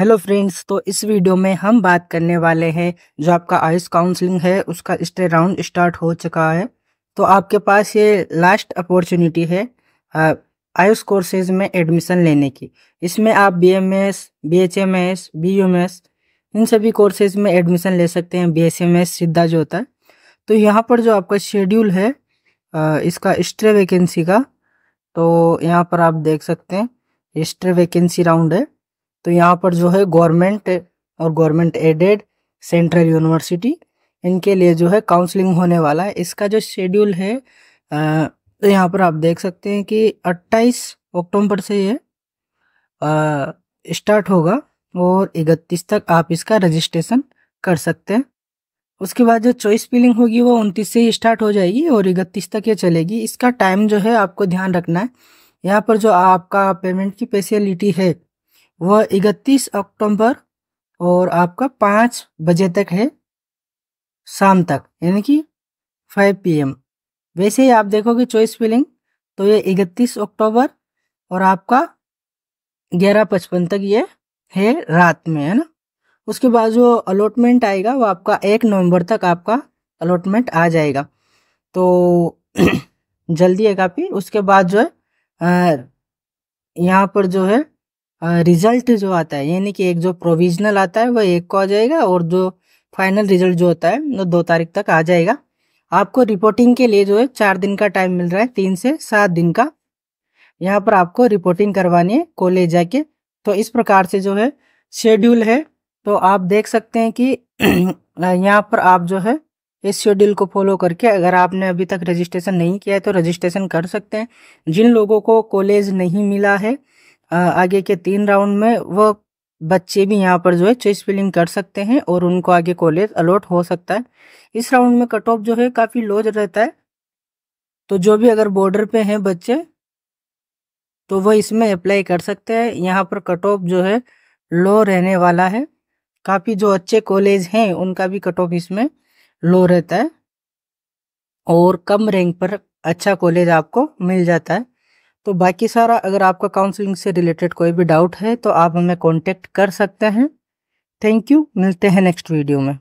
hello friends तो इस video में हम बात करने वाले हैं जो आपका आयुष काउंसलिंग है उसका स्टे राउंड स्टार्ट हो चुका है तो आपके पास ये लास्ट अपॉर्चुनिटी है आयुष कोर्सेज में एडमिशन लेने की इसमें आप B M S B H M S बी इन सभी कोर्सेज में एडमिशन ले सकते हैं बी एस एम एस सीधा जो होता है तो यहाँ पर जो आपका शेड्यूल है इसका स्ट्रे वैकेंसी का तो यहाँ पर आप देख सकते हैं स्ट्रे वैकेंसी राउंड है तो यहाँ पर जो है गवर्नमेंट और गवर्नमेंट एडेड सेंट्रल यूनिवर्सिटी इनके लिए जो है काउंसलिंग होने वाला है इसका जो शेड्यूल है तो यहाँ पर आप देख सकते हैं कि 28 अक्टूबर से ये स्टार्ट होगा और 31 तक आप इसका रजिस्ट्रेशन कर सकते हैं उसके बाद जो चॉइस फिलिंग होगी वो उनतीस से ही स्टार्ट हो जाएगी और इकतीस तक ये चलेगी इसका टाइम जो है आपको ध्यान रखना है यहाँ पर जो आपका पेमेंट की स्पेशलिटी है वह 31 अक्टूबर और आपका पाँच बजे तक है शाम तक यानी कि 5 पीएम वैसे ही आप देखोगे चॉइस फिलिंग तो ये 31 अक्टूबर और आपका ग्यारह पचपन तक ये है रात में है ना उसके बाद जो अलॉटमेंट आएगा वो आपका एक नवंबर तक आपका अलॉटमेंट आ जाएगा तो जल्दी है काफ़ी उसके बाद जो है यहाँ पर जो है रिजल्ट जो आता है यानी कि एक जो प्रोविजनल आता है वह एक को आ जाएगा और जो फाइनल रिजल्ट जो होता है वो दो तारीख तक आ जाएगा आपको रिपोर्टिंग के लिए जो है चार दिन का टाइम मिल रहा है तीन से सात दिन का यहाँ पर आपको रिपोर्टिंग करवानी है कॉलेज जाके तो इस प्रकार से जो है शेड्यूल है तो आप देख सकते हैं कि यहाँ पर आप जो है इस शेड्यूल को फॉलो करके अगर आपने अभी तक रजिस्ट्रेशन नहीं किया है तो रजिस्ट्रेशन कर सकते हैं जिन लोगों को कॉलेज नहीं मिला है आगे के तीन राउंड में वो बच्चे भी यहाँ पर जो है चॉइस फिलिंग कर सकते हैं और उनको आगे कॉलेज अलॉट हो सकता है इस राउंड में कट ऑफ जो है काफ़ी लोज रहता है तो जो भी अगर बॉर्डर पे हैं बच्चे तो वह इसमें अप्लाई कर सकते हैं यहाँ पर कट ऑफ जो है लो रहने वाला है काफ़ी जो अच्छे कॉलेज हैं उनका भी कट ऑफ इसमें लो रहता है और कम रैंक पर अच्छा कॉलेज आपको मिल जाता है तो बाकी सारा अगर आपका काउंसलिंग से रिलेटेड कोई भी डाउट है तो आप हमें कॉन्टेक्ट कर सकते हैं थैंक यू मिलते हैं नेक्स्ट वीडियो में